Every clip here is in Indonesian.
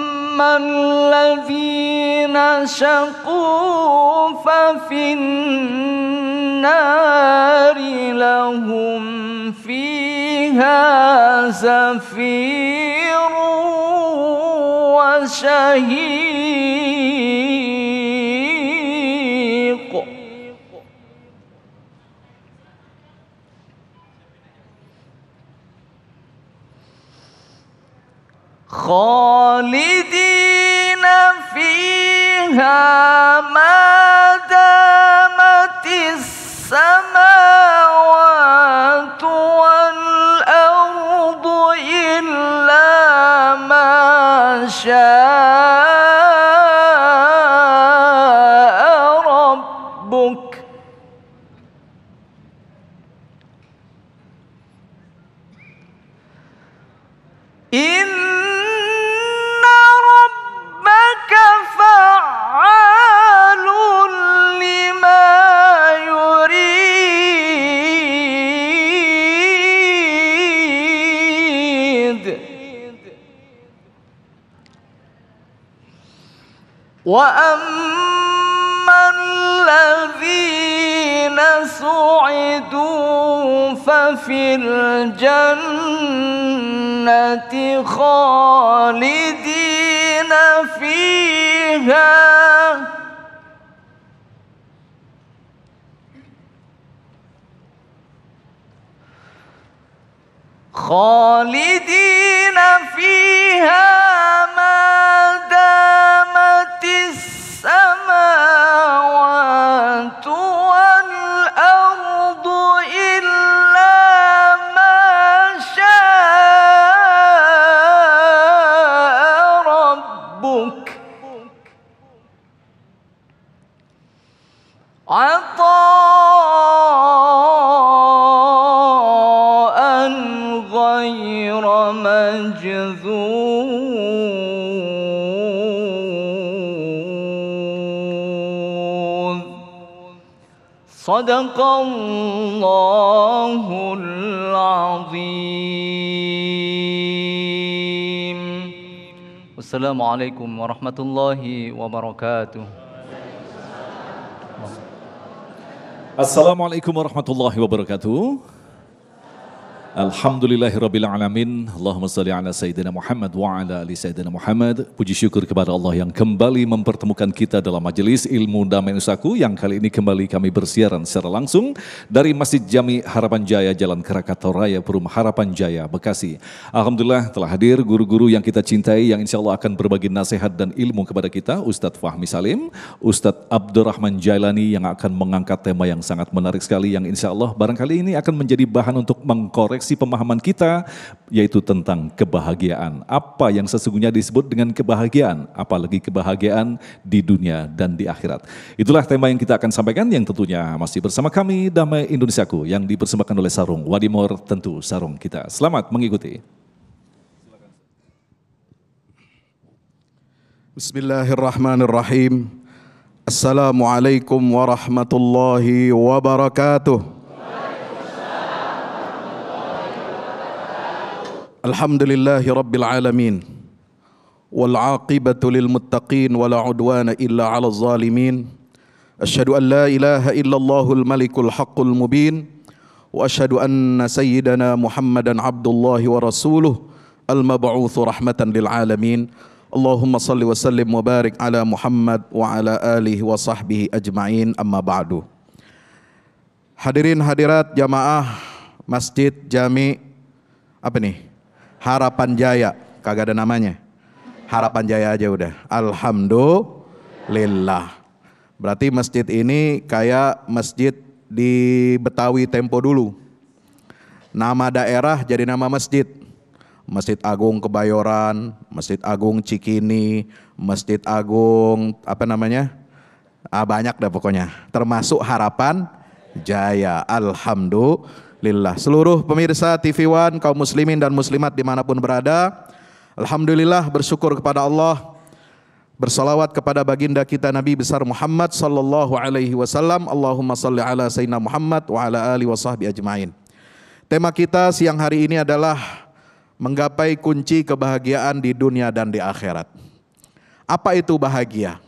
أما الذين شقوا ففي النار لهم فيها زفير وشهيق خالدين في الجنة خالدين فيها خالدين فيها صدق الله العظيم السلام عليكم ورحمة الله وبركاته السلام عليكم ورحمة الله وبركاته Alhamdulillahirrabbilalamin Allahumma salli ala sayyidina Muhammad wa ala ali sayyidina Muhammad. Puji syukur kepada Allah yang kembali mempertemukan kita dalam majelis ilmu damai nusaku yang kali ini kembali kami bersiaran secara langsung dari Masjid Jami Harapan Jaya Jalan Krakatau Raya Perum Harapan Jaya Bekasi. Alhamdulillah telah hadir guru-guru yang kita cintai yang insya Allah akan berbagi nasihat dan ilmu kepada kita Ustadz Fahmi Salim, Ustadz Abdurrahman Jailani yang akan mengangkat tema yang sangat menarik sekali yang insya Allah barangkali ini akan menjadi bahan untuk mengkorek mengoreksi pemahaman kita, yaitu tentang kebahagiaan. Apa yang sesungguhnya disebut dengan kebahagiaan, apalagi kebahagiaan di dunia dan di akhirat. Itulah tema yang kita akan sampaikan yang tentunya masih bersama kami Damai Indonesiaku yang dipersembahkan oleh Sarung Wadimor tentu Sarung kita. Selamat mengikuti. Bismillahirrahmanirrahim. Assalamualaikum warahmatullahi wabarakatuh. الحمد لله رب العالمين والعاقبة للمتقين ولا عدوان إلا على الظالمين أشهد أن لا إله إلا الله الملك الحق المبين وأشهد أن سيدنا محمدا عبد الله ورسوله المبعوث رحمة للعالمين اللهم صل وسلم وبارك على محمد وعلى آله وصحبه أجمعين أما بعد Hadirin hadirat jamaah masjid jami apa nih? Harapan Jaya, kagak ada namanya. Harapan Jaya aja udah. Alhamdulillah. Berarti masjid ini kayak masjid di Betawi Tempo dulu. Nama daerah jadi nama masjid. Masjid Agung Kebayoran, Masjid Agung Cikini, Masjid Agung apa namanya? Ah, banyak dah pokoknya. Termasuk Harapan Jaya. Alhamdulillah lillah. Seluruh pemirsa TV One, kaum muslimin dan muslimat dimanapun berada, Alhamdulillah bersyukur kepada Allah, bersalawat kepada baginda kita Nabi besar Muhammad sallallahu alaihi wasallam. Allahumma salli ala sayyidina Muhammad wa ala ali wa sahbi ajmain. Tema kita siang hari ini adalah menggapai kunci kebahagiaan di dunia dan di akhirat. Apa itu bahagia?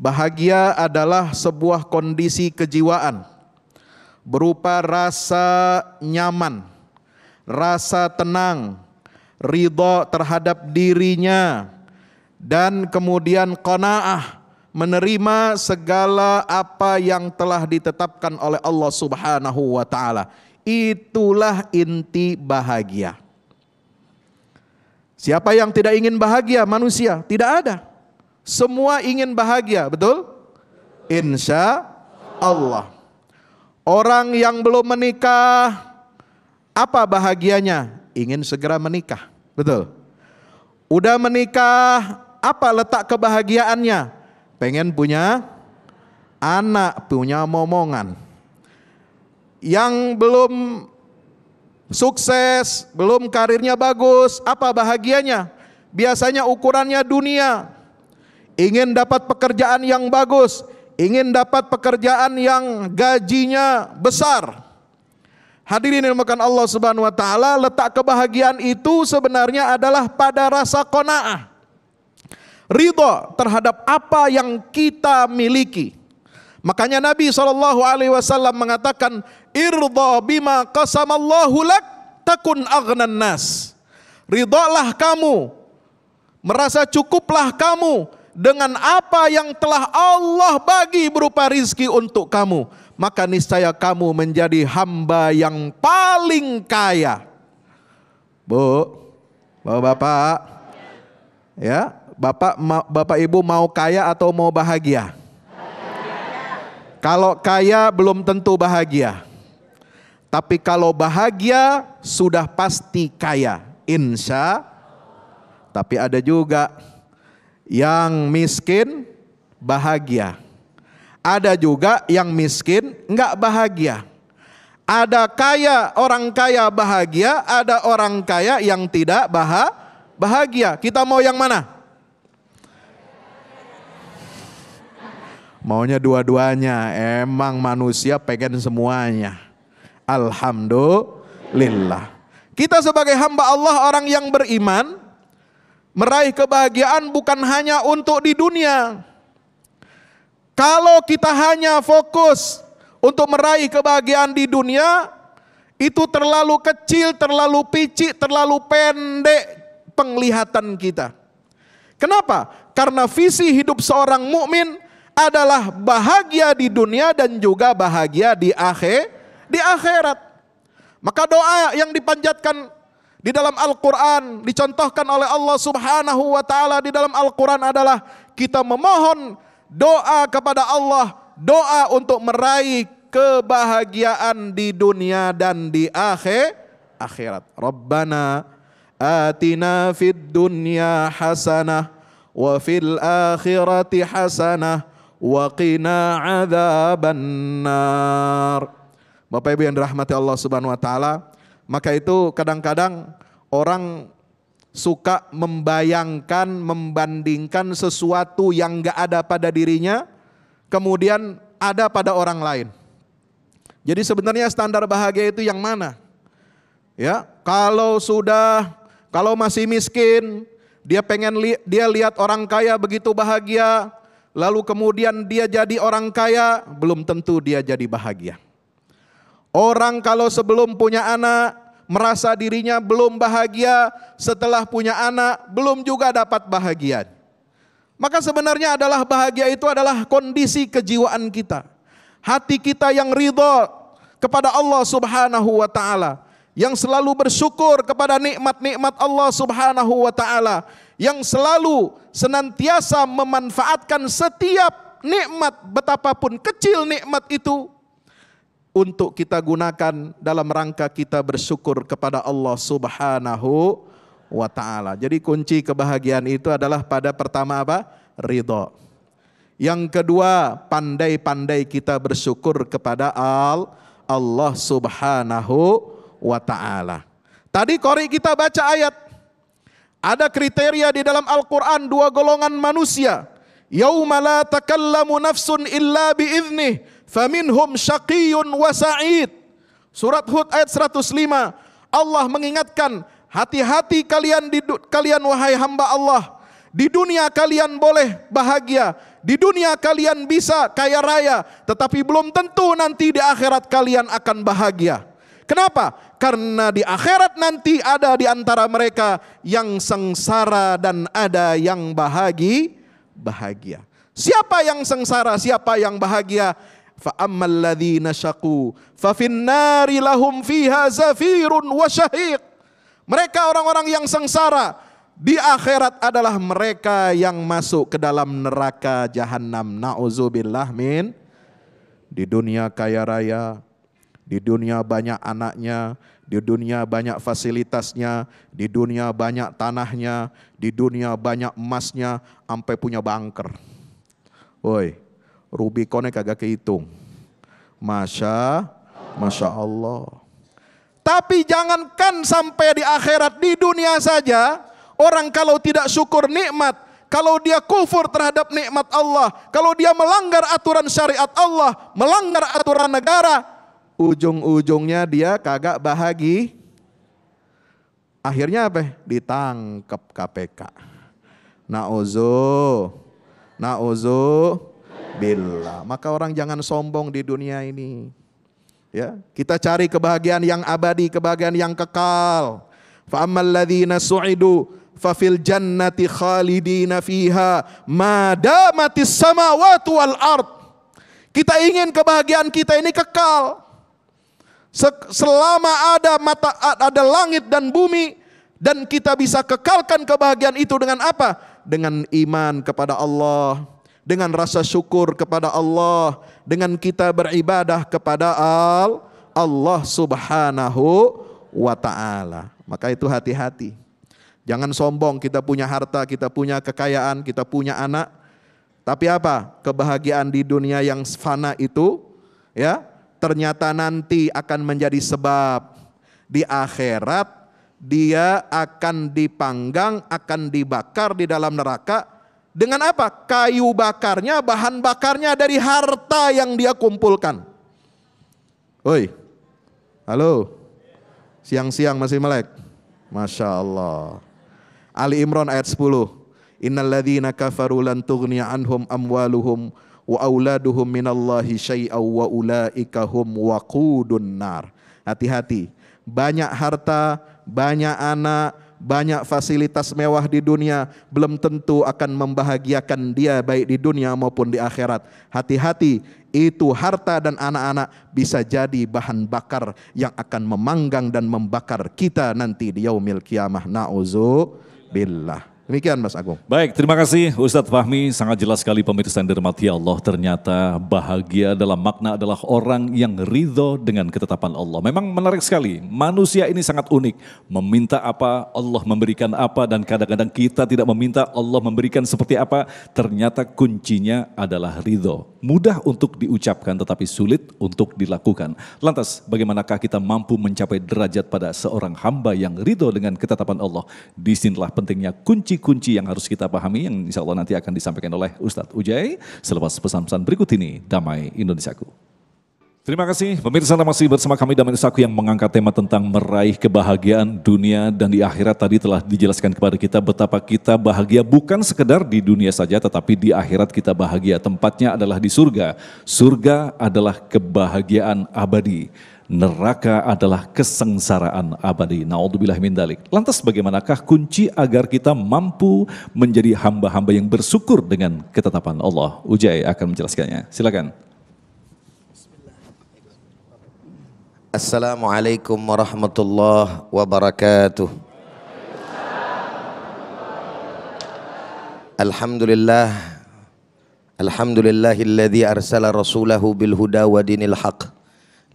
Bahagia adalah sebuah kondisi kejiwaan berupa rasa nyaman, rasa tenang, ridho terhadap dirinya, dan kemudian konaah menerima segala apa yang telah ditetapkan oleh Allah Subhanahu wa taala. Itulah inti bahagia. Siapa yang tidak ingin bahagia manusia? Tidak ada. Semua ingin bahagia, betul? Insya Allah. Orang yang belum menikah, apa bahagianya? Ingin segera menikah, betul. Udah menikah, apa letak kebahagiaannya? Pengen punya anak, punya momongan. Yang belum sukses, belum karirnya bagus, apa bahagianya? Biasanya ukurannya dunia. Ingin dapat pekerjaan yang bagus, ingin dapat pekerjaan yang gajinya besar. Hadirin yang makan Allah Subhanahu wa taala, letak kebahagiaan itu sebenarnya adalah pada rasa qanaah. Ridho terhadap apa yang kita miliki. Makanya Nabi Shallallahu alaihi wasallam mengatakan, "Irdha bima qasamallahu lak takun aghnan nas." Ridholah kamu, merasa cukuplah kamu dengan apa yang telah Allah bagi berupa rizki untuk kamu, maka niscaya kamu menjadi hamba yang paling kaya. Bu, bapak-bapak, ya, bapak, bapak ibu mau kaya atau mau bahagia? Kalau kaya belum tentu bahagia, tapi kalau bahagia sudah pasti kaya, insya. Tapi ada juga yang miskin bahagia. Ada juga yang miskin enggak bahagia. Ada kaya, orang kaya bahagia, ada orang kaya yang tidak bah bahagia. Kita mau yang mana? Maunya dua-duanya. Emang manusia pengen semuanya. Alhamdulillah. Kita sebagai hamba Allah orang yang beriman, Meraih kebahagiaan bukan hanya untuk di dunia. Kalau kita hanya fokus untuk meraih kebahagiaan di dunia, itu terlalu kecil, terlalu picik, terlalu pendek penglihatan kita. Kenapa? Karena visi hidup seorang mukmin adalah bahagia di dunia dan juga bahagia di akhir di akhirat. Maka doa yang dipanjatkan di dalam Al-Quran dicontohkan oleh Allah subhanahu wa ta'ala di dalam Al-Quran adalah kita memohon doa kepada Allah, doa untuk meraih kebahagiaan di dunia dan di akhir, akhirat. Rabbana atina fid dunya hasanah wa fil akhirati hasanah wa qina adzabannar. Bapak Ibu yang dirahmati Allah Subhanahu wa taala, maka itu kadang-kadang orang suka membayangkan, membandingkan sesuatu yang gak ada pada dirinya, kemudian ada pada orang lain. Jadi sebenarnya standar bahagia itu yang mana? Ya, kalau sudah kalau masih miskin, dia pengen li, dia lihat orang kaya begitu bahagia, lalu kemudian dia jadi orang kaya, belum tentu dia jadi bahagia. Orang kalau sebelum punya anak merasa dirinya belum bahagia, setelah punya anak belum juga dapat bahagia. Maka sebenarnya adalah bahagia itu adalah kondisi kejiwaan kita. Hati kita yang ridho kepada Allah Subhanahu wa taala, yang selalu bersyukur kepada nikmat-nikmat Allah Subhanahu wa taala, yang selalu senantiasa memanfaatkan setiap nikmat betapapun kecil nikmat itu untuk kita gunakan dalam rangka kita bersyukur kepada Allah Subhanahu wa taala. Jadi kunci kebahagiaan itu adalah pada pertama apa? ridho. Yang kedua, pandai-pandai kita bersyukur kepada al Allah Subhanahu wa taala. Tadi kori kita baca ayat ada kriteria di dalam Al-Qur'an dua golongan manusia. Yauma la takallamu nafsun illa biizni faminhum syaqiyun wa sa'id. Surat Hud ayat 105. Allah mengingatkan, hati-hati kalian di kalian wahai hamba Allah. Di dunia kalian boleh bahagia, di dunia kalian bisa kaya raya, tetapi belum tentu nanti di akhirat kalian akan bahagia. Kenapa? Karena di akhirat nanti ada di antara mereka yang sengsara dan ada yang bahagi, bahagia. Siapa yang sengsara, siapa yang bahagia? فَأَمَّا الَّذِينَ شَقُوا فَفِي النَّارِ لَهُمْ فِيهَا زَفِيرٌ وَشَهِيقٌ Mereka orang-orang yang sengsara di akhirat adalah mereka yang masuk ke dalam neraka jahanam. Nauzubillah min. Di dunia kaya raya, di dunia banyak anaknya, di dunia banyak fasilitasnya, di dunia banyak tanahnya, di dunia banyak emasnya, sampai punya bunker. Woi, Rubikonnya kagak kehitung. Masya, Masya Allah. Tapi jangankan sampai di akhirat, di dunia saja, orang kalau tidak syukur nikmat, kalau dia kufur terhadap nikmat Allah, kalau dia melanggar aturan syariat Allah, melanggar aturan negara, ujung-ujungnya dia kagak bahagi. Akhirnya apa? Ditangkap KPK. Nauzu. Nauzu billah. Maka orang jangan sombong di dunia ini. Ya, kita cari kebahagiaan yang abadi, kebahagiaan yang kekal. Fa ammal ladzina su'idu fa fil jannati khalidina fiha madamatis samawati wal ard. Kita ingin kebahagiaan kita ini kekal. Selama ada mata ada langit dan bumi dan kita bisa kekalkan kebahagiaan itu dengan apa? Dengan iman kepada Allah, dengan rasa syukur kepada Allah, dengan kita beribadah kepada Al Allah Subhanahu wa taala. Maka itu hati-hati. Jangan sombong kita punya harta, kita punya kekayaan, kita punya anak. Tapi apa? Kebahagiaan di dunia yang fana itu ya, ternyata nanti akan menjadi sebab di akhirat dia akan dipanggang, akan dibakar di dalam neraka dengan apa? Kayu bakarnya, bahan bakarnya dari harta yang dia kumpulkan. Oi, halo, siang-siang masih melek. Masya Allah. Ali Imran ayat 10. Innaladzina kafaru lan tughniya anhum amwaluhum wa auladuhum minallahi syai'aw wa ulaikahum waqudun nar. Hati-hati. Banyak harta, banyak anak, banyak fasilitas mewah di dunia belum tentu akan membahagiakan dia baik di dunia maupun di akhirat. Hati-hati, itu harta dan anak-anak bisa jadi bahan bakar yang akan memanggang dan membakar kita nanti di yaumil kiamah. Nauzu billah. Demikian Mas Agung. Baik, terima kasih Ustadz Fahmi. Sangat jelas sekali pemirsa yang dirahmati Allah. Ternyata bahagia dalam makna adalah orang yang ridho dengan ketetapan Allah. Memang menarik sekali. Manusia ini sangat unik. Meminta apa, Allah memberikan apa. Dan kadang-kadang kita tidak meminta, Allah memberikan seperti apa. Ternyata kuncinya adalah ridho mudah untuk diucapkan tetapi sulit untuk dilakukan. Lantas bagaimanakah kita mampu mencapai derajat pada seorang hamba yang ridho dengan ketetapan Allah? Disinilah pentingnya kunci-kunci yang harus kita pahami yang insya Allah nanti akan disampaikan oleh Ustadz Ujai selepas pesan-pesan berikut ini Damai Indonesiaku. Terima kasih, pemirsa Anda masih bersama kami dan Saku yang mengangkat tema tentang meraih kebahagiaan dunia dan di akhirat tadi telah dijelaskan kepada kita betapa kita bahagia bukan sekedar di dunia saja tetapi di akhirat kita bahagia. Tempatnya adalah di surga. Surga adalah kebahagiaan abadi. Neraka adalah kesengsaraan abadi. Naudzubillah min dalik. Lantas bagaimanakah kunci agar kita mampu menjadi hamba-hamba yang bersyukur dengan ketetapan Allah? Ujai akan menjelaskannya. Silakan. السلام عليكم ورحمة الله وبركاته الحمد لله الحمد لله الذي أرسل رسوله بالهدى ودين الحق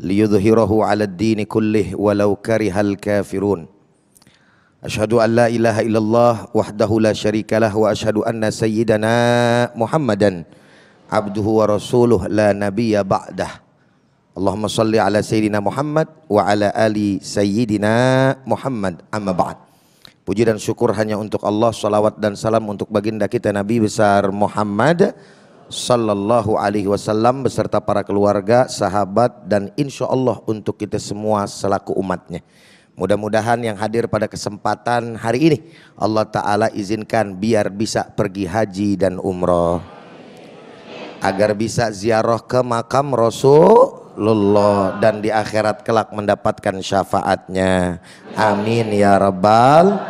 ليظهره على الدين كله ولو كره الكافرون أشهد أن لا إله إلا الله وحده لا شريك له وأشهد أن سيدنا محمدا عبده ورسوله لا نبي بعده Allahumma salli ala Sayyidina Muhammad wa ala ali Sayyidina Muhammad amma ba'd. Puji dan syukur hanya untuk Allah, salawat dan salam untuk baginda kita Nabi besar Muhammad sallallahu alaihi wasallam beserta para keluarga, sahabat dan insya Allah untuk kita semua selaku umatnya. Mudah-mudahan yang hadir pada kesempatan hari ini Allah Ta'ala izinkan biar bisa pergi haji dan umroh. Agar bisa ziarah ke makam Rasul lullah dan di akhirat kelak mendapatkan syafaatnya. Amin ya rabbal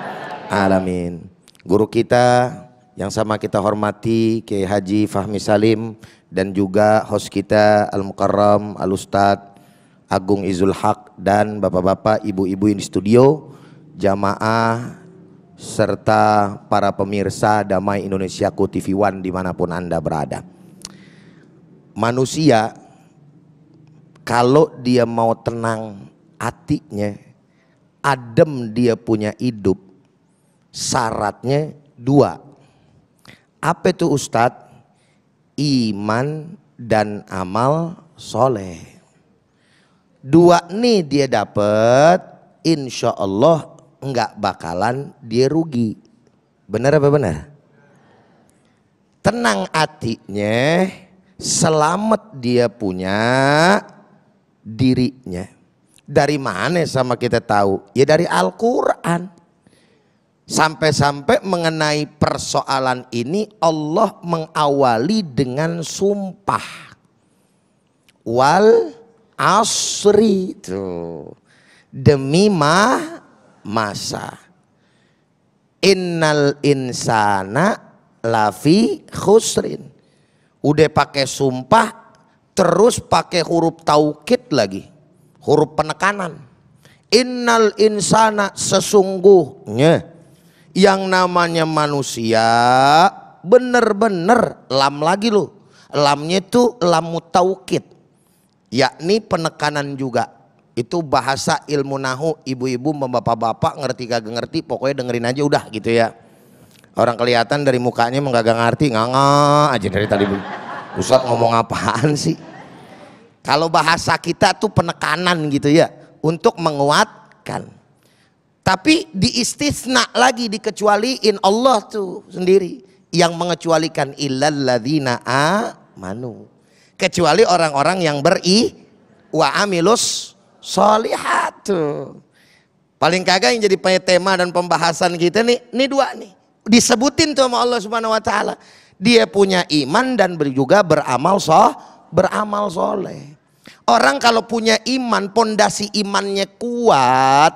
alamin. Guru kita yang sama kita hormati Kiai Haji Fahmi Salim dan juga host kita Al Mukarram Al Ustad Agung Izul Haq dan bapak-bapak, ibu-ibu di studio, jamaah serta para pemirsa Damai Indonesiaku TV One dimanapun Anda berada. Manusia kalau dia mau tenang hatinya, adem dia punya hidup, syaratnya dua. Apa itu Ustadz? Iman dan amal soleh. Dua nih dia dapat, insya Allah nggak bakalan dia rugi. Benar apa benar? Tenang hatinya, selamat dia punya dirinya. Dari mana sama kita tahu? Ya dari Al-Quran. Sampai-sampai mengenai persoalan ini Allah mengawali dengan sumpah. Wal asri itu. Demi ma masa. Innal insana lafi khusrin. Udah pakai sumpah terus pakai huruf taukid lagi huruf penekanan innal insana sesungguhnya yang namanya manusia bener-bener lam lagi lu lamnya itu lamu taukid yakni penekanan juga itu bahasa ilmu nahu ibu-ibu bapak-bapak ngerti gak ngerti pokoknya dengerin aja udah gitu ya orang kelihatan dari mukanya menggagang ngerti nganga aja dari tadi Ustaz ngomong apaan sih? Kalau bahasa kita tuh penekanan gitu ya, untuk menguatkan. Tapi diistisna lagi dikecualiin Allah tuh sendiri yang mengecualikan illal ladzina amanu. Kecuali orang-orang yang beri wa amilus solihat Paling kagak yang jadi tema dan pembahasan kita nih, ini dua nih. Disebutin tuh sama Allah Subhanahu wa taala dia punya iman dan juga beramal soh beramal soleh. Orang kalau punya iman, pondasi imannya kuat,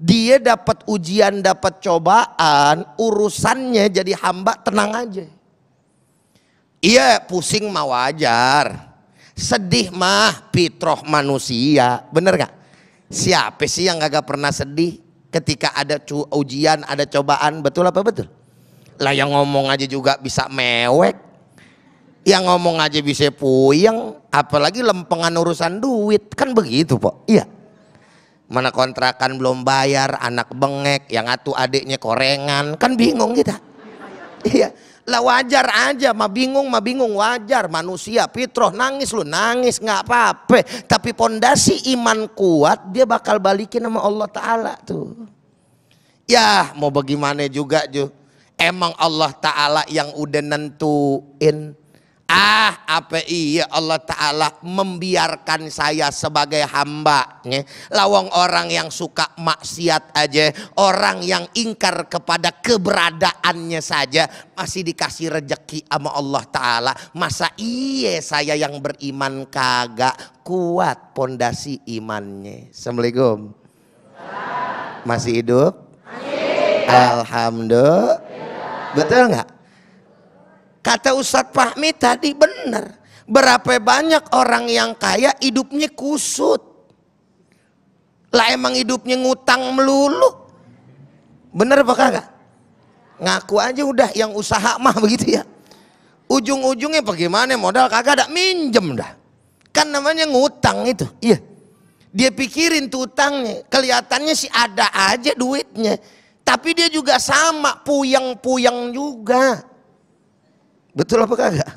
dia dapat ujian, dapat cobaan, urusannya jadi hamba tenang aja. Iya pusing mah wajar, sedih mah pitroh manusia, bener gak? Siapa sih yang gak pernah sedih ketika ada ujian, ada cobaan, betul apa betul? Lah yang ngomong aja juga bisa mewek. Yang ngomong aja bisa puyeng, apalagi lempengan urusan duit. Kan begitu, pok Iya. Mana kontrakan belum bayar, anak bengek, yang atu adiknya korengan. Kan bingung kita. Iya. Lah wajar aja, mah bingung, mah bingung wajar manusia. Fitroh nangis lu, nangis nggak apa-apa. Tapi pondasi iman kuat, dia bakal balikin sama Allah Taala tuh. Ya mau bagaimana juga juga Emang Allah Ta'ala yang udah nentuin. Ah, apa iya Allah Ta'ala membiarkan saya sebagai hamba. Nye. Lawang orang yang suka maksiat aja. Orang yang ingkar kepada keberadaannya saja. Masih dikasih rejeki sama Allah Ta'ala. Masa iya saya yang beriman kagak kuat pondasi imannya. Assalamualaikum. Masih hidup? Masih. Alhamdulillah. Betul nggak? Kata Ustadz Fahmi tadi benar. Berapa banyak orang yang kaya hidupnya kusut. Lah emang hidupnya ngutang melulu. Benar apa kagak? Ngaku aja udah yang usaha mah begitu ya. Ujung-ujungnya bagaimana modal kagak ada minjem dah. Kan namanya ngutang itu. Iya. Dia pikirin tuh utangnya. Kelihatannya sih ada aja duitnya tapi dia juga sama puyeng-puyeng juga. Betul apa kagak?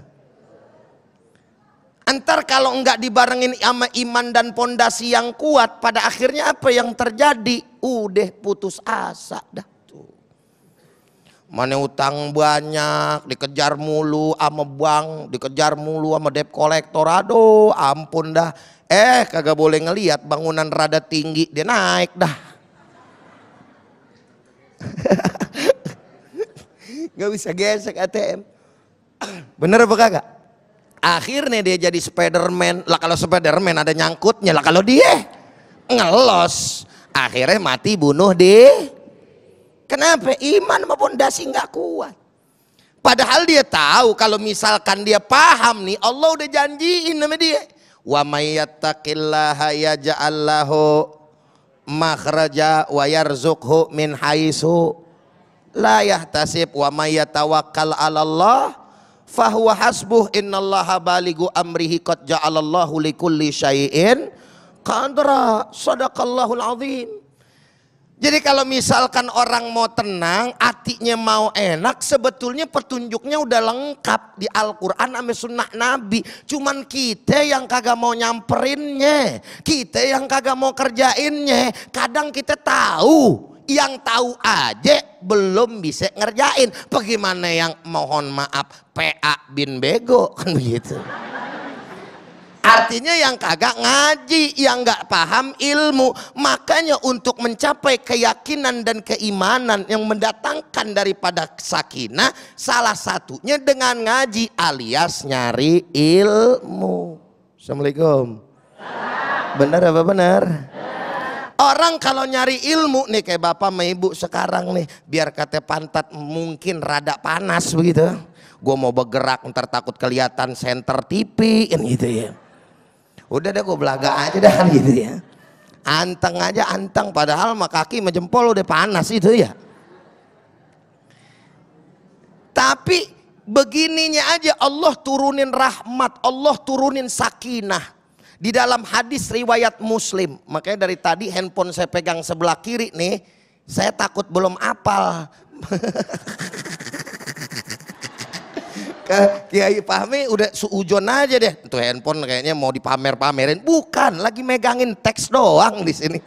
Antar kalau enggak dibarengin sama iman dan pondasi yang kuat, pada akhirnya apa yang terjadi? Udah putus asa dah tuh. Mana utang banyak, dikejar mulu sama bank, dikejar mulu sama dep collector. Aduh, ampun dah. Eh, kagak boleh ngeliat bangunan rada tinggi, dia naik dah. nggak bisa gesek ATM. Bener apa kagak? Akhirnya dia jadi Spiderman. Lah kalau Spiderman ada nyangkutnya. Lah kalau dia ngelos. Akhirnya mati bunuh dia. Kenapa? Iman maupun dasi nggak kuat. Padahal dia tahu kalau misalkan dia paham nih Allah udah janjiin sama dia. Wa mayyattaqillaha yaja'allahu makhraja wa yarzuqhu min haisu la yahtasib wa may yatawakkal 'ala Allah fahuwa hasbuh innallaha baligu amrihi qad ja'alallahu likulli syai'in qadra sadaqallahul azim jadi kalau misalkan orang mau tenang, hatinya mau enak, sebetulnya petunjuknya udah lengkap di Al-Quran sama sunnah Nabi. Cuman kita yang kagak mau nyamperinnya, kita yang kagak mau kerjainnya. Kadang kita tahu, yang tahu aja belum bisa ngerjain. Bagaimana yang mohon maaf PA bin Bego kan begitu. Artinya yang kagak ngaji, yang nggak paham ilmu. Makanya untuk mencapai keyakinan dan keimanan yang mendatangkan daripada sakinah, salah satunya dengan ngaji alias nyari ilmu. Assalamualaikum. Benar apa benar? Orang kalau nyari ilmu nih kayak bapak sama ibu sekarang nih biar kata pantat mungkin rada panas begitu. Gue mau bergerak ntar takut kelihatan senter TV gitu ya udah deh gue belaga aja dah gitu ya anteng aja anteng padahal mah kaki jempol udah panas itu ya tapi begininya aja Allah turunin rahmat Allah turunin sakinah di dalam hadis riwayat muslim makanya dari tadi handphone saya pegang sebelah kiri nih saya takut belum apal Ke Kiai Fahmi udah suujon aja deh. Itu handphone kayaknya mau dipamer-pamerin. Bukan, lagi megangin teks doang di sini.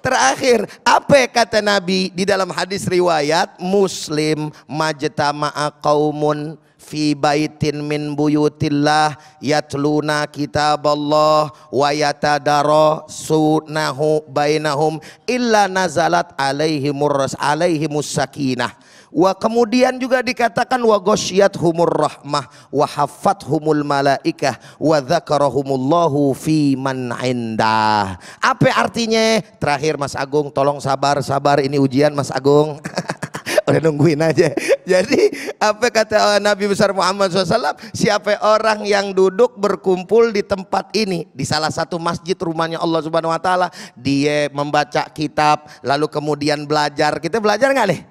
Terakhir, apa kata Nabi di dalam hadis riwayat Muslim majtama'a qaumun fi baitin min buyutillah yatluna kitaballah wa yatadara sunahu bainahum illa nazalat alaihimur alaihim sakinah Wa kemudian juga dikatakan wa ghasyiyat humur rahmah wa haffat humul malaikah wa dzakarahumullahu fi man indah. Apa artinya? Terakhir Mas Agung tolong sabar sabar ini ujian Mas Agung. Udah nungguin aja. Jadi apa kata eh, Nabi besar Muhammad SAW? Siapa orang yang duduk berkumpul di tempat ini di salah satu masjid rumahnya Allah Subhanahu Wa Taala, dia membaca kitab lalu kemudian belajar. Kita belajar nggak nih?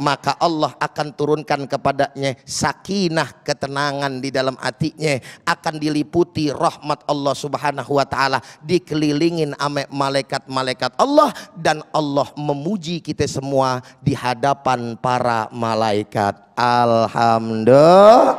maka Allah akan turunkan kepadanya sakinah ketenangan di dalam hatinya akan diliputi rahmat Allah Subhanahu wa taala dikelilingin ame malaikat-malaikat Allah dan Allah memuji kita semua di hadapan para malaikat alhamdulillah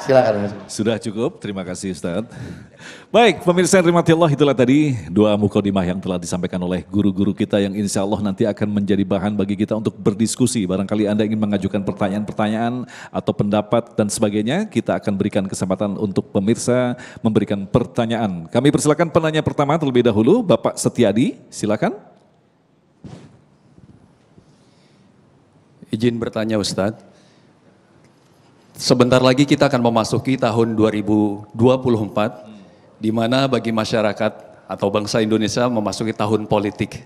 silakan sudah cukup terima kasih Ustadz. Baik, pemirsa yang Allah itulah tadi dua mukodimah yang telah disampaikan oleh guru-guru kita yang insya Allah nanti akan menjadi bahan bagi kita untuk berdiskusi. Barangkali Anda ingin mengajukan pertanyaan-pertanyaan atau pendapat dan sebagainya, kita akan berikan kesempatan untuk pemirsa memberikan pertanyaan. Kami persilakan penanya pertama terlebih dahulu, Bapak Setiadi, silakan. Izin bertanya Ustadz, sebentar lagi kita akan memasuki tahun 2024 di mana bagi masyarakat atau bangsa Indonesia memasuki tahun politik.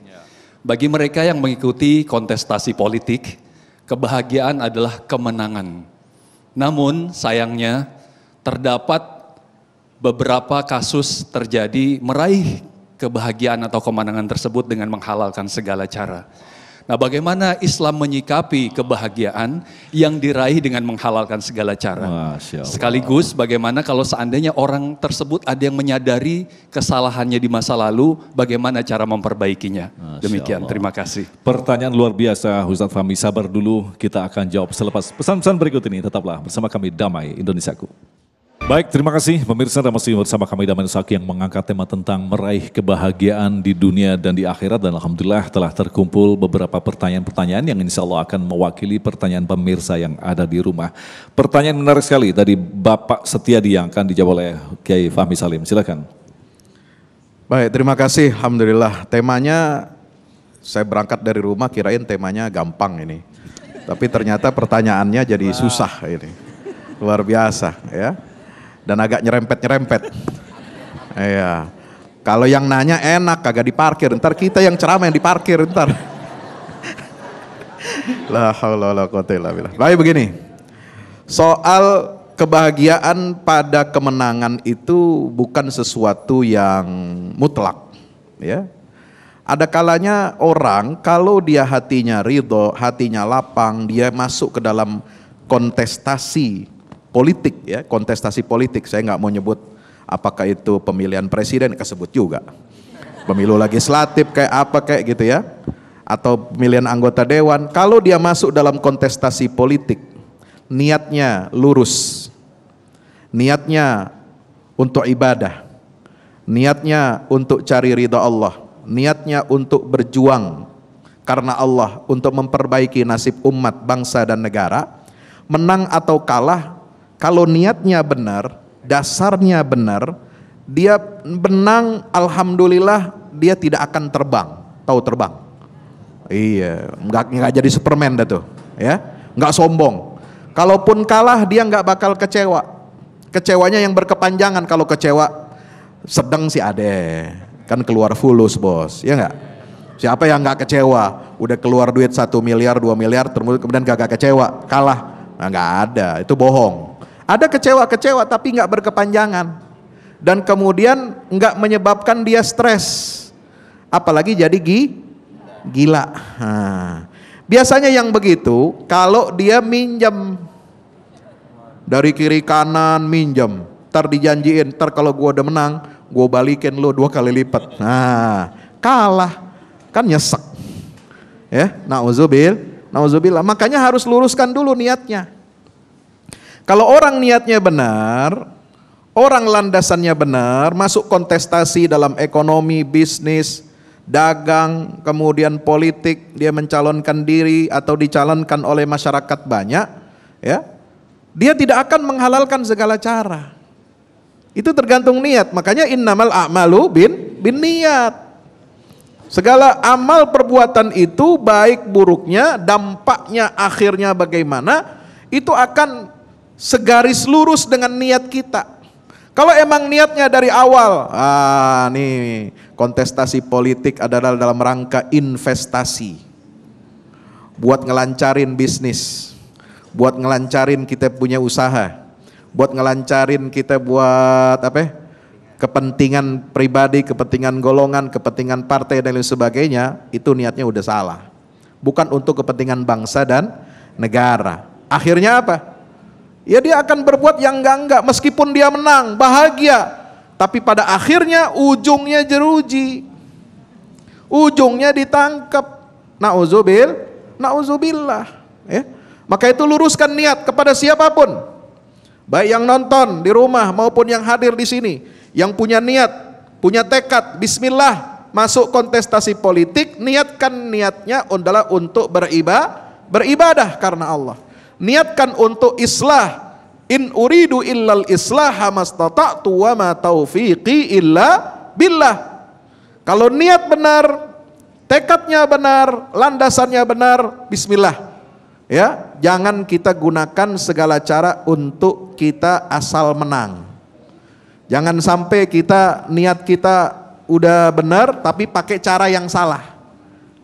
Bagi mereka yang mengikuti kontestasi politik, kebahagiaan adalah kemenangan. Namun sayangnya terdapat beberapa kasus terjadi meraih kebahagiaan atau kemenangan tersebut dengan menghalalkan segala cara. Nah, bagaimana Islam menyikapi kebahagiaan yang diraih dengan menghalalkan segala cara? Sekaligus bagaimana kalau seandainya orang tersebut ada yang menyadari kesalahannya di masa lalu, bagaimana cara memperbaikinya? Demikian, terima kasih. Pertanyaan luar biasa, Ustaz Fahmi. Sabar dulu, kita akan jawab selepas pesan-pesan berikut ini. Tetaplah bersama kami Damai Indonesiaku. Baik, terima kasih pemirsa dan masih bersama kami Damai Saki yang mengangkat tema tentang meraih kebahagiaan di dunia dan di akhirat dan Alhamdulillah telah terkumpul beberapa pertanyaan-pertanyaan yang insya Allah akan mewakili pertanyaan pemirsa yang ada di rumah. Pertanyaan menarik sekali tadi Bapak Setiadi yang akan dijawab oleh Kiai Fahmi Salim, silakan. Baik, terima kasih Alhamdulillah. Temanya saya berangkat dari rumah kirain temanya gampang ini. Tapi ternyata pertanyaannya jadi susah ini. Luar biasa ya dan agak nyerempet-nyerempet. Iya. Kalau yang nanya enak kagak diparkir, ntar kita yang ceramah yang diparkir ntar. La Allah, Baik begini. Soal kebahagiaan pada kemenangan itu bukan sesuatu yang mutlak, ya. Ada kalanya orang kalau dia hatinya ridho, hatinya lapang, dia masuk ke dalam kontestasi politik ya, kontestasi politik. Saya nggak mau nyebut apakah itu pemilihan presiden, kesebut juga. Pemilu legislatif kayak apa kayak gitu ya. Atau pemilihan anggota dewan. Kalau dia masuk dalam kontestasi politik, niatnya lurus. Niatnya untuk ibadah. Niatnya untuk cari ridha Allah. Niatnya untuk berjuang karena Allah untuk memperbaiki nasib umat, bangsa dan negara. Menang atau kalah kalau niatnya benar, dasarnya benar, dia benang alhamdulillah dia tidak akan terbang. Tahu terbang? Iya, nggak nggak jadi Superman dah tuh, ya. Nggak sombong. Kalaupun kalah dia nggak bakal kecewa. Kecewanya yang berkepanjangan kalau kecewa sedang si ade kan keluar fulus bos ya nggak siapa yang nggak kecewa udah keluar duit satu miliar dua miliar kemudian gak, gak kecewa kalah nah ada itu bohong ada kecewa-kecewa tapi nggak berkepanjangan. Dan kemudian nggak menyebabkan dia stres. Apalagi jadi gi gila. Ha. biasanya yang begitu kalau dia minjem dari kiri kanan minjem. Ntar dijanjiin, ntar kalau gua udah menang, gua balikin lo dua kali lipat. Nah, kalah kan nyesek. Ya, nauzubil, nauzubillah. Makanya harus luruskan dulu niatnya. Kalau orang niatnya benar, orang landasannya benar, masuk kontestasi dalam ekonomi, bisnis, dagang, kemudian politik, dia mencalonkan diri atau dicalonkan oleh masyarakat banyak, ya. Dia tidak akan menghalalkan segala cara. Itu tergantung niat. Makanya innamal a'malu bin bin niat. Segala amal perbuatan itu baik buruknya, dampaknya akhirnya bagaimana, itu akan segaris lurus dengan niat kita. Kalau emang niatnya dari awal, ah nih kontestasi politik adalah dalam rangka investasi. Buat ngelancarin bisnis, buat ngelancarin kita punya usaha, buat ngelancarin kita buat apa? Ya, kepentingan pribadi, kepentingan golongan, kepentingan partai dan lain sebagainya, itu niatnya udah salah. Bukan untuk kepentingan bangsa dan negara. Akhirnya apa? ya dia akan berbuat yang enggak-enggak meskipun dia menang, bahagia. Tapi pada akhirnya ujungnya jeruji. Ujungnya ditangkap. Nauzubil, nauzubillah, ya. Maka itu luruskan niat kepada siapapun. Baik yang nonton di rumah maupun yang hadir di sini, yang punya niat, punya tekad, bismillah masuk kontestasi politik, niatkan niatnya adalah untuk beribadah, beribadah karena Allah niatkan untuk islah in uridu illal islah mastata'tu wa ma taufiqi illa billah kalau niat benar tekadnya benar landasannya benar bismillah ya jangan kita gunakan segala cara untuk kita asal menang jangan sampai kita niat kita udah benar tapi pakai cara yang salah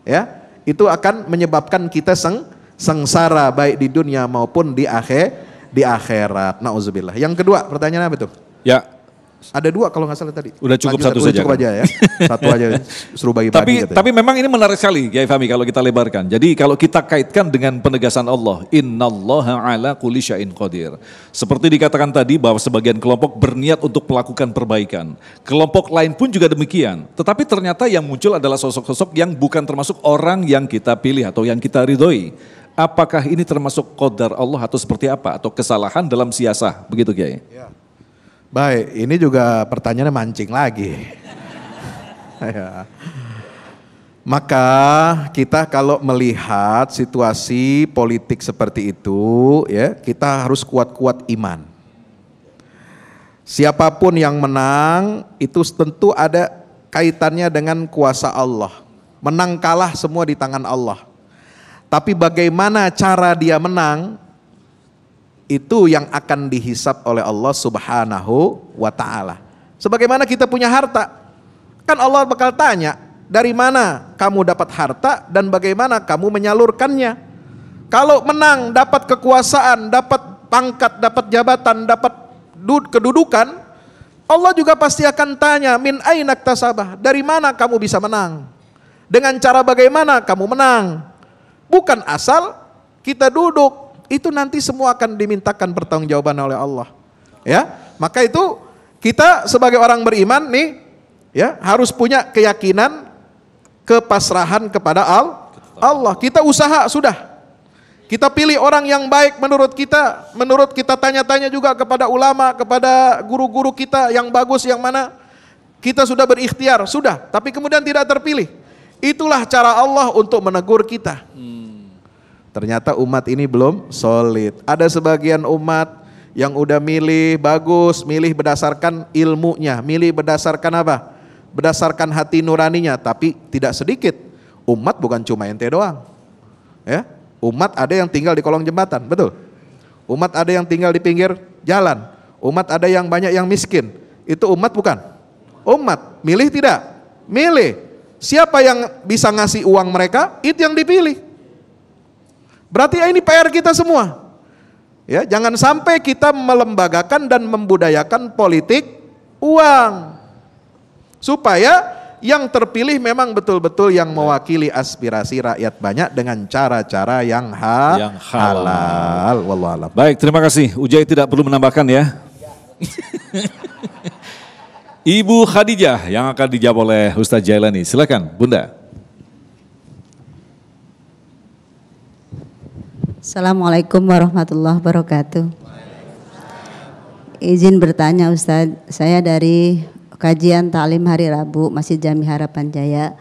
ya itu akan menyebabkan kita seng sengsara baik di dunia maupun di akhir di akhirat. Nauzubillah. Yang kedua, pertanyaan apa tuh? Ya. Ada dua kalau nggak salah tadi. Udah cukup Lanjut, satu udah saja. Cukup kan? aja ya. Satu aja seru bagi Tapi katanya. tapi memang ini menarik sekali Kiai Fahmi kalau kita lebarkan. Jadi kalau kita kaitkan dengan penegasan Allah, innallaha ala kulli syai'in qadir. Seperti dikatakan tadi bahwa sebagian kelompok berniat untuk melakukan perbaikan. Kelompok lain pun juga demikian. Tetapi ternyata yang muncul adalah sosok-sosok yang bukan termasuk orang yang kita pilih atau yang kita ridhoi Apakah ini termasuk kodar Allah atau seperti apa? Atau kesalahan dalam siasah? Begitu Kiai. Ya. Baik, ini juga pertanyaannya mancing lagi. ya. Maka kita kalau melihat situasi politik seperti itu, ya kita harus kuat-kuat iman. Siapapun yang menang itu tentu ada kaitannya dengan kuasa Allah. Menang kalah semua di tangan Allah. Tapi bagaimana cara dia menang itu yang akan dihisap oleh Allah Subhanahu wa taala. Sebagaimana kita punya harta, kan Allah bakal tanya, dari mana kamu dapat harta dan bagaimana kamu menyalurkannya? Kalau menang dapat kekuasaan, dapat pangkat, dapat jabatan, dapat kedudukan, Allah juga pasti akan tanya, min ainak tasabah, dari mana kamu bisa menang? Dengan cara bagaimana kamu menang? Bukan asal kita duduk. Itu nanti semua akan dimintakan pertanggungjawaban oleh Allah. Ya, maka itu kita sebagai orang beriman nih ya harus punya keyakinan kepasrahan kepada al Allah. Kita usaha sudah. Kita pilih orang yang baik menurut kita, menurut kita tanya-tanya juga kepada ulama, kepada guru-guru kita yang bagus yang mana kita sudah berikhtiar, sudah, tapi kemudian tidak terpilih. Itulah cara Allah untuk menegur kita. Hmm. Ternyata umat ini belum solid. Ada sebagian umat yang udah milih bagus, milih berdasarkan ilmunya, milih berdasarkan apa? Berdasarkan hati nuraninya, tapi tidak sedikit. Umat bukan cuma ente doang. Ya, umat ada yang tinggal di kolong jembatan, betul? Umat ada yang tinggal di pinggir jalan. Umat ada yang banyak yang miskin. Itu umat bukan? Umat. Milih tidak? Milih. Siapa yang bisa ngasih uang mereka? Itu yang dipilih. Berarti ya ini PR kita semua. Ya, jangan sampai kita melembagakan dan membudayakan politik uang. Supaya yang terpilih memang betul-betul yang mewakili aspirasi rakyat banyak dengan cara-cara yang, ha yang halal. halal. Baik, terima kasih. Ujai tidak perlu menambahkan ya. Ibu Khadijah yang akan dijawab oleh Ustaz Jailani. Silakan, Bunda. Assalamualaikum warahmatullahi wabarakatuh. Izin bertanya Ustaz, saya dari kajian taklim hari Rabu Masjid Jami Harapan Jaya.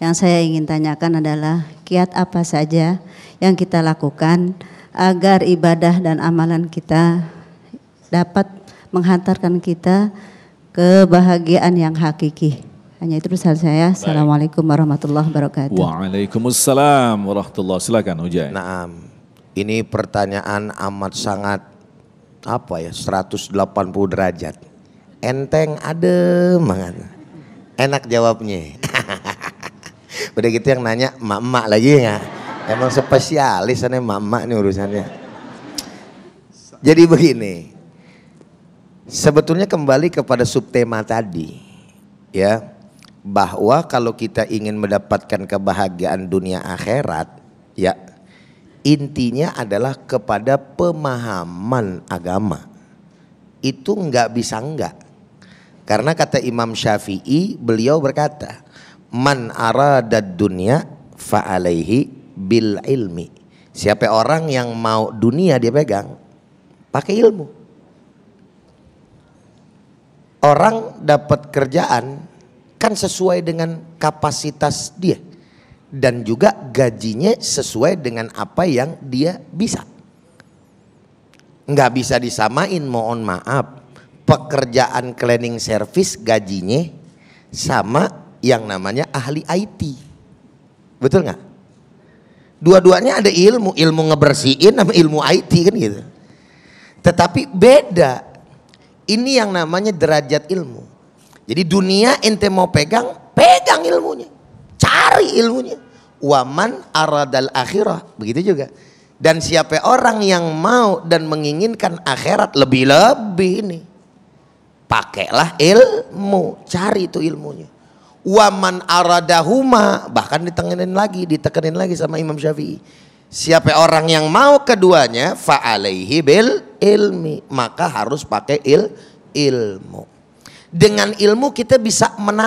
Yang saya ingin tanyakan adalah kiat apa saja yang kita lakukan agar ibadah dan amalan kita dapat menghantarkan kita kebahagiaan yang hakiki. Hanya itu pesan saya. Baik. Assalamualaikum warahmatullahi wabarakatuh. Waalaikumsalam warahmatullahi Silakan Ujai. Nah, ini pertanyaan amat sangat apa ya 180 derajat. Enteng ada banget. Enak jawabnya. Udah gitu yang nanya emak-emak lagi ya. Emang spesialis aneh emak-emak nih urusannya. Jadi begini, Sebetulnya kembali kepada subtema tadi, ya, bahwa kalau kita ingin mendapatkan kebahagiaan dunia akhirat, ya, intinya adalah kepada pemahaman agama. Itu enggak bisa enggak karena kata Imam Syafi'i, beliau berkata, "Man arada dunya fa'alaihi bil ilmi." Siapa orang yang mau dunia dia pegang, pakai ilmu. Orang dapat kerjaan kan sesuai dengan kapasitas dia dan juga gajinya sesuai dengan apa yang dia bisa. Nggak bisa disamain, mohon maaf. Pekerjaan cleaning service gajinya sama yang namanya ahli IT. Betul nggak? Dua-duanya ada ilmu, ilmu ngebersihin sama ilmu IT kan gitu. Tetapi beda ini yang namanya derajat ilmu. Jadi dunia ente mau pegang, pegang ilmunya. Cari ilmunya. Waman aradal akhirah. Begitu juga. Dan siapa orang yang mau dan menginginkan akhirat lebih-lebih ini. Pakailah ilmu. Cari itu ilmunya. Waman aradahuma. Bahkan ditekenin lagi, ditekenin lagi sama Imam Syafi'i Siapa orang yang mau keduanya fa'alaihi bil ilmi, maka harus pakai il ilmu. Dengan ilmu kita bisa menarik